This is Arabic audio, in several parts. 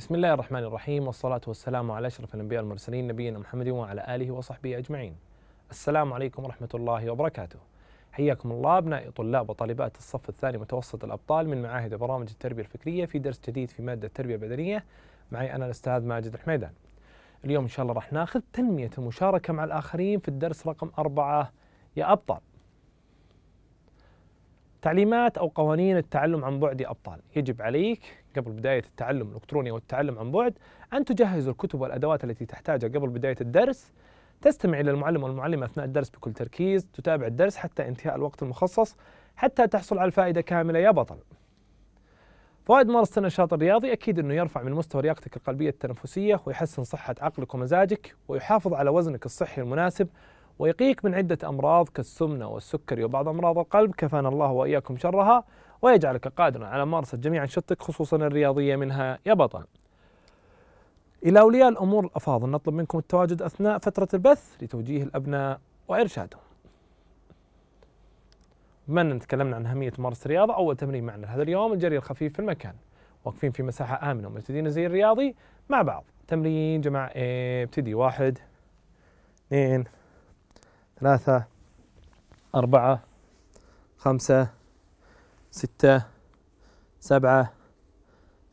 بسم الله الرحمن الرحيم والصلاة والسلام على أشرف الأنبياء والمرسلين نبينا محمد وعلى آله وصحبه أجمعين السلام عليكم ورحمة الله وبركاته حياكم الله أبنائي طلاب وطالبات الصف الثاني متوسط الأبطال من معاهد برامج التربية الفكرية في درس جديد في مادة التربية البدنية معي أنا الأستاذ ماجد الحميدان اليوم إن شاء الله راح ناخذ تنمية المشاركة مع الآخرين في الدرس رقم أربعة يا أبطال تعليمات أو قوانين التعلم عن بعد يا أبطال يجب عليك قبل بداية التعلم الإلكتروني والتعلم عن بعد أن تجهز الكتب والأدوات التي تحتاجها قبل بداية الدرس تستمع إلى المعلم والمعلمة أثناء الدرس بكل تركيز تتابع الدرس حتى انتهاء الوقت المخصص حتى تحصل على الفائدة كاملة يا بطل فوائد ممارسة النشاط الرياضي أكيد أنه يرفع من مستوى لياقتك القلبية التنفسية ويحسن صحة عقلك ومزاجك ويحافظ على وزنك الصحي المناسب ويقيك من عدة أمراض كالسمنة والسكري وبعض أمراض القلب كفانا الله وإياكم شرها ويجعلك قادرا على ممارسة جميع أنشطتك خصوصا الرياضية منها يا بطل إلى أولياء الأمور الأفاضل نطلب منكم التواجد أثناء فترة البث لتوجيه الأبناء وإرشادهم بما أننا تكلمنا عن أهمية ممارسة الرياضة أول تمرين معنا هذا اليوم الجري الخفيف في المكان واقفين في مساحة آمنة ومرتدين زي الرياضي مع بعض تمرين جماعة إيه، ابتدي واحد اثنين ثلاثة أربعة خمسة ستة سبعة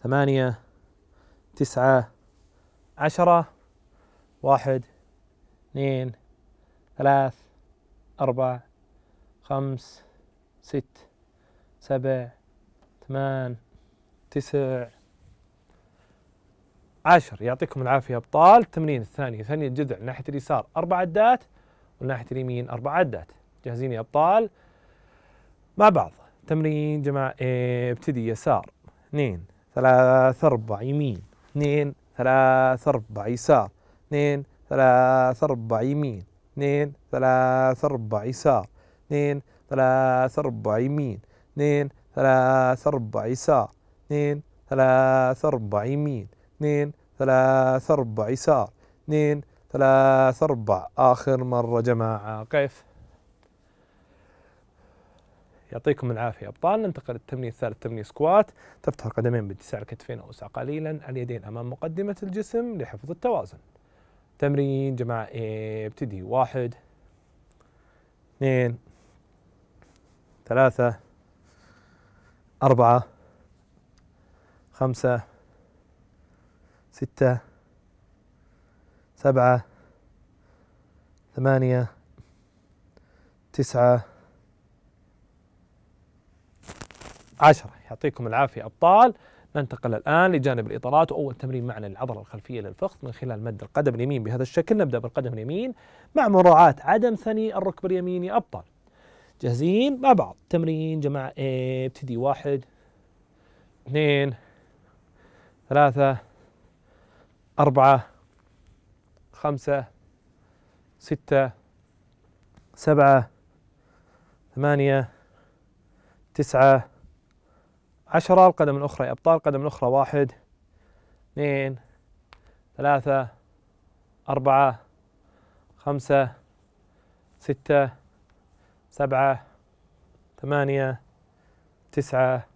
ثمانية تسعة عشرة واحد اثنين ثلاث أربعة خمس ست سبع ثمان تسع عشر يعطيكم العافية أبطال تمرين الثانية ثانية الجذع ناحية اليسار أربع عدات والناحية اليمين أربع عدات جاهزين يا أبطال مع بعض تمرين جماعة ابتدي يسار اثنين ثلاث أربع يمين اثنين ثلاث أربع يسار اثنين ثلاث أربع يمين اثنين ثلاث أربع يسار اثنين ثلاث أربع يمين اثنين ثلاث أربع يسار اثنين ثلاث أربع يمين اثنين ثلاث أربع يسار اثنين ثلاث أربع آخر مرة جماعة كيف يعطيكم العافية أبطال ننتقل للتمرين الثالث تمرين سكوات تفتح القدمين باتساع الكتفين أوسع قليلا اليدين أمام مقدمة الجسم لحفظ التوازن تمرين جماعة ابتدي واحد اثنين ثلاثة أربعة خمسة ستة سبعة ثمانية تسعة عشرة يعطيكم العافية أبطال ننتقل الآن لجانب الإطارات وأول تمرين معنا للعضلة الخلفية للفخذ من خلال مد القدم اليمين بهذا الشكل نبدأ بالقدم اليمين مع مراعاة عدم ثني الركب اليميني أبطال جاهزين مع بعض تمرين جماعة ابتدي واحد اثنين ثلاثة أربعة خمسة ستة سبعة ثمانية تسعة عشرة القدم الأخرى يا أبطال القدم الأخرى واحد اثنين ثلاثة أربعة خمسة ستة سبعة ثمانية تسعة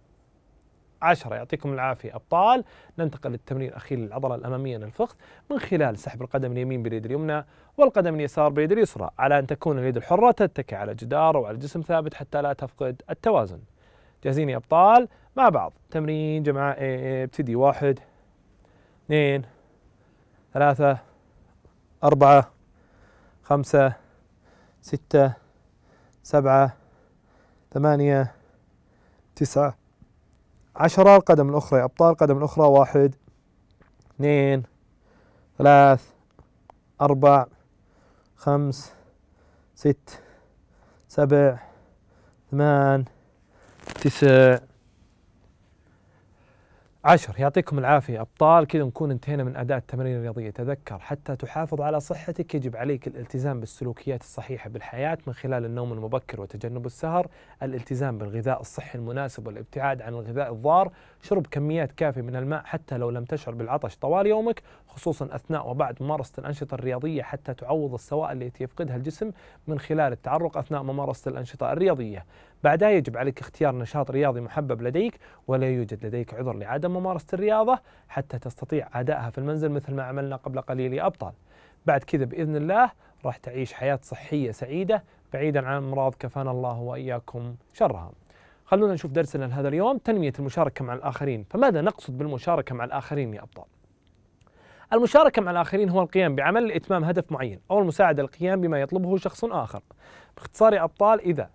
10 يعطيكم العافية أبطال ننتقل للتمرين الأخير للعضلة الأمامية للفخذ من خلال سحب القدم اليمين باليد اليمنى والقدم اليسار باليد اليسرى على أن تكون اليد الحرة تتكئ على جدار وعلى الجسم جسم ثابت حتى لا تفقد التوازن جاهزين يا أبطال مع بعض تمرين جماعة ابتدي واحد اثنين ثلاثة أربعة خمسة ستة سبعة ثمانية تسعة عشرة القدم الأخرى أبطال القدم الأخرى واحد اثنين ثلاث أربع خمس ست سبع ثمان تسع عشر يعطيكم العافية أبطال كذا نكون انتهينا من أداء التمارين الرياضية تذكر حتى تحافظ على صحتك يجب عليك الالتزام بالسلوكيات الصحيحة بالحياة من خلال النوم المبكر وتجنب السهر الالتزام بالغذاء الصحي المناسب والابتعاد عن الغذاء الضار شرب كميات كافية من الماء حتى لو لم تشعر بالعطش طوال يومك خصوصا أثناء وبعد ممارسة الأنشطة الرياضية حتى تعوض السوائل التي يفقدها الجسم من خلال التعرق أثناء ممارسة الأنشطة الرياضية بعدها يجب عليك اختيار نشاط رياضي محبب لديك ولا يوجد لديك عذر لعدم ممارسة الرياضة حتى تستطيع أدائها في المنزل مثل ما عملنا قبل قليل يا أبطال بعد كذا بإذن الله راح تعيش حياة صحية سعيدة بعيدا عن أمراض كفانا الله وإياكم شرها خلونا نشوف درسنا لهذا اليوم تنمية المشاركة مع الآخرين فماذا نقصد بالمشاركة مع الآخرين يا أبطال؟ المشاركة مع الآخرين هو القيام بعمل لإتمام هدف معين أو المساعدة القيام بما يطلبه شخص آخر باختصار يا أبطال إذا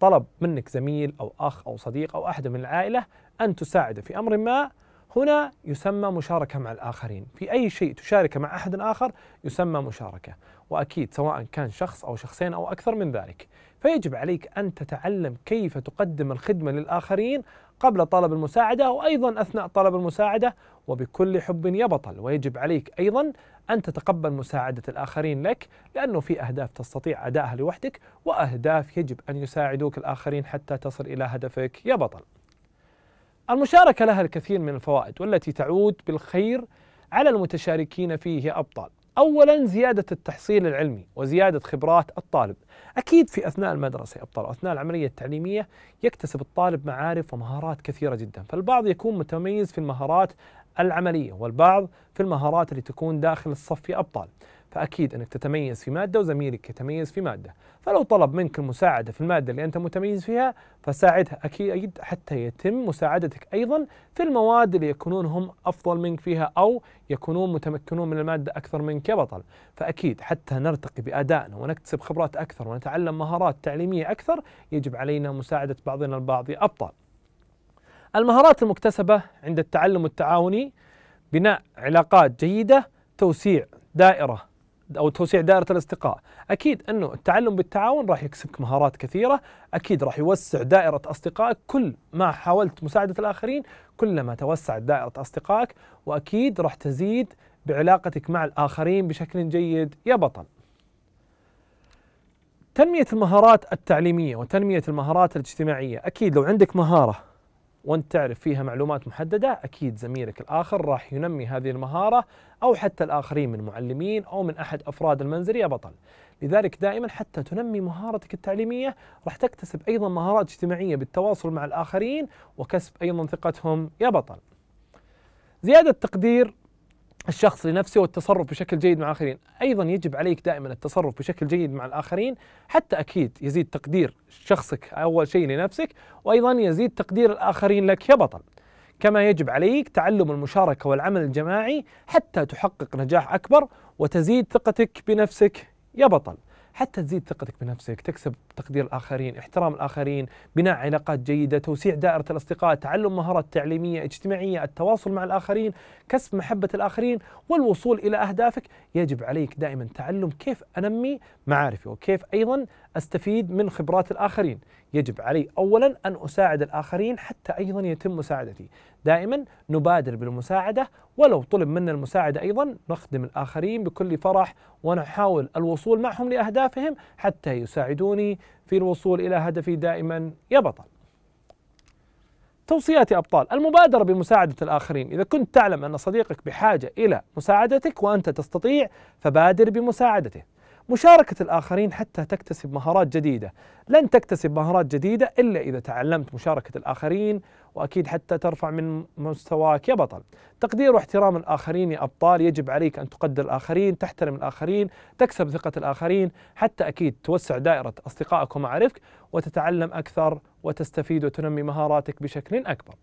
طلب منك زميل أو أخ أو صديق أو أحد من العائلة أن تساعده في أمر ما هنا يسمى مشاركة مع الآخرين في أي شيء تشارك مع أحد آخر يسمى مشاركة وأكيد سواء كان شخص أو شخصين أو أكثر من ذلك فيجب عليك أن تتعلم كيف تقدم الخدمة للآخرين قبل طلب المساعدة وأيضا أثناء طلب المساعدة وبكل حب يا بطل ويجب عليك أيضا أن تتقبل مساعدة الآخرين لك لأنه في أهداف تستطيع أدائها لوحدك وأهداف يجب أن يساعدوك الآخرين حتى تصل إلى هدفك يا بطل المشاركة لها الكثير من الفوائد والتي تعود بالخير على المتشاركين فيه أبطال أولا زيادة التحصيل العلمي وزيادة خبرات الطالب أكيد في أثناء المدرسة أبطال أثناء العملية التعليمية يكتسب الطالب معارف ومهارات كثيرة جدا فالبعض يكون متميز في المهارات العملية والبعض في المهارات اللي تكون داخل الصف أبطال فأكيد أنك تتميز في مادة وزميلك يتميز في مادة فلو طلب منك المساعدة في المادة اللي أنت متميز فيها فساعده أكيد حتى يتم مساعدتك أيضا في المواد اللي يكونون هم أفضل منك فيها أو يكونون متمكنون من المادة أكثر منك يا بطل فأكيد حتى نرتقي بأدائنا ونكتسب خبرات أكثر ونتعلم مهارات تعليمية أكثر يجب علينا مساعدة بعضنا البعض يا أبطال المهارات المكتسبة عند التعلم التعاوني بناء علاقات جيدة توسيع دائرة او توسيع دائره الاصدقاء، اكيد انه التعلم بالتعاون راح يكسبك مهارات كثيره، اكيد راح يوسع دائره اصدقائك كل ما حاولت مساعده الاخرين كلما توسعت دائره اصدقائك واكيد راح تزيد بعلاقتك مع الاخرين بشكل جيد يا بطل. تنميه المهارات التعليميه وتنميه المهارات الاجتماعيه، اكيد لو عندك مهاره وانت تعرف فيها معلومات محدده اكيد زميلك الاخر راح ينمي هذه المهاره او حتى الاخرين من معلمين او من احد افراد المنزل يا بطل. لذلك دائما حتى تنمي مهارتك التعليميه راح تكتسب ايضا مهارات اجتماعيه بالتواصل مع الاخرين وكسب ايضا ثقتهم يا بطل. زياده تقدير الشخص لنفسه والتصرف بشكل جيد مع الآخرين أيضا يجب عليك دائما التصرف بشكل جيد مع الآخرين حتى أكيد يزيد تقدير شخصك أول شيء لنفسك وأيضا يزيد تقدير الآخرين لك يا بطل كما يجب عليك تعلم المشاركة والعمل الجماعي حتى تحقق نجاح أكبر وتزيد ثقتك بنفسك يا بطل حتى تزيد ثقتك بنفسك تكسب تقدير الآخرين احترام الآخرين بناء علاقات جيدة توسيع دائرة الأصدقاء تعلم مهارات تعليمية اجتماعية التواصل مع الآخرين كسب محبة الآخرين والوصول إلى أهدافك يجب عليك دائما تعلم كيف أنمي معارفي وكيف أيضا استفيد من خبرات الاخرين، يجب علي اولا ان اساعد الاخرين حتى ايضا يتم مساعدتي، دائما نبادر بالمساعده ولو طلب منا المساعده ايضا نخدم الاخرين بكل فرح ونحاول الوصول معهم لاهدافهم حتى يساعدوني في الوصول الى هدفي دائما يا بطل. توصيات يا أبطال المبادرة بمساعدة الآخرين إذا كنت تعلم أن صديقك بحاجة إلى مساعدتك وأنت تستطيع فبادر بمساعدته مشاركة الآخرين حتى تكتسب مهارات جديدة لن تكتسب مهارات جديدة إلا إذا تعلمت مشاركة الآخرين وأكيد حتى ترفع من مستواك يا بطل تقدير واحترام الآخرين يا أبطال يجب عليك أن تقدر الآخرين تحترم الآخرين تكسب ثقة الآخرين حتى أكيد توسع دائرة أصدقائك ومعارفك وتتعلم أكثر وتستفيد وتنمي مهاراتك بشكل أكبر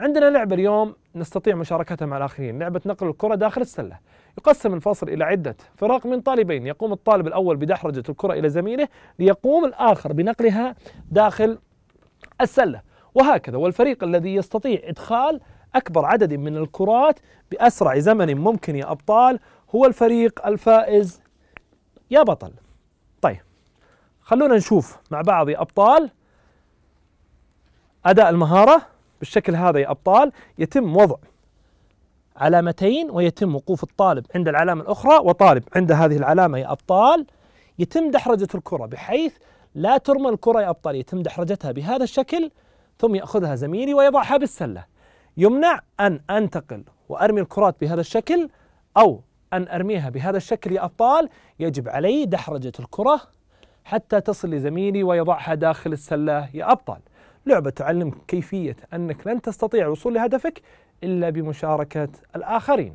عندنا لعبه اليوم نستطيع مشاركتها مع الاخرين، لعبه نقل الكره داخل السله. يقسم الفصل الى عده فرق من طالبين، يقوم الطالب الاول بدحرجه الكره الى زميله ليقوم الاخر بنقلها داخل السله، وهكذا والفريق الذي يستطيع ادخال اكبر عدد من الكرات باسرع زمن ممكن يا ابطال هو الفريق الفائز يا بطل. طيب خلونا نشوف مع بعض يا ابطال اداء المهاره بالشكل هذا يا أبطال يتم وضع علامتين ويتم وقوف الطالب عند العلامة الأخرى وطالب عند هذه العلامة يا أبطال يتم دحرجة الكرة بحيث لا ترمى الكرة يا أبطال يتم دحرجتها بهذا الشكل ثم يأخذها زميلي ويضعها بالسلة يمنع أن أنتقل وأرمي الكرات بهذا الشكل أو أن أرميها بهذا الشكل يا أبطال يجب علي دحرجة الكرة حتى تصل لزميلي ويضعها داخل السلة يا أبطال لعبة تعلمك كيفية أنك لن تستطيع الوصول لهدفك إلا بمشاركة الآخرين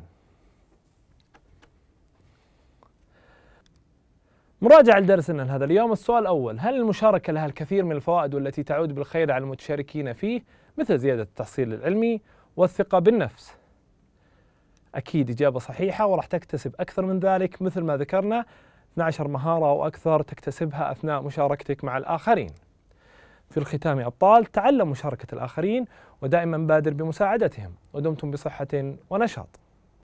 مراجعة لدرسنا هذا اليوم السؤال الأول هل المشاركة لها الكثير من الفوائد والتي تعود بالخير على المتشاركين فيه مثل زيادة التحصيل العلمي والثقة بالنفس أكيد إجابة صحيحة وراح تكتسب أكثر من ذلك مثل ما ذكرنا 12 مهارة أو أكثر تكتسبها أثناء مشاركتك مع الآخرين في الختام أبطال تعلموا مشاركة الآخرين ودائما بادر بمساعدتهم ودمتم بصحة ونشاط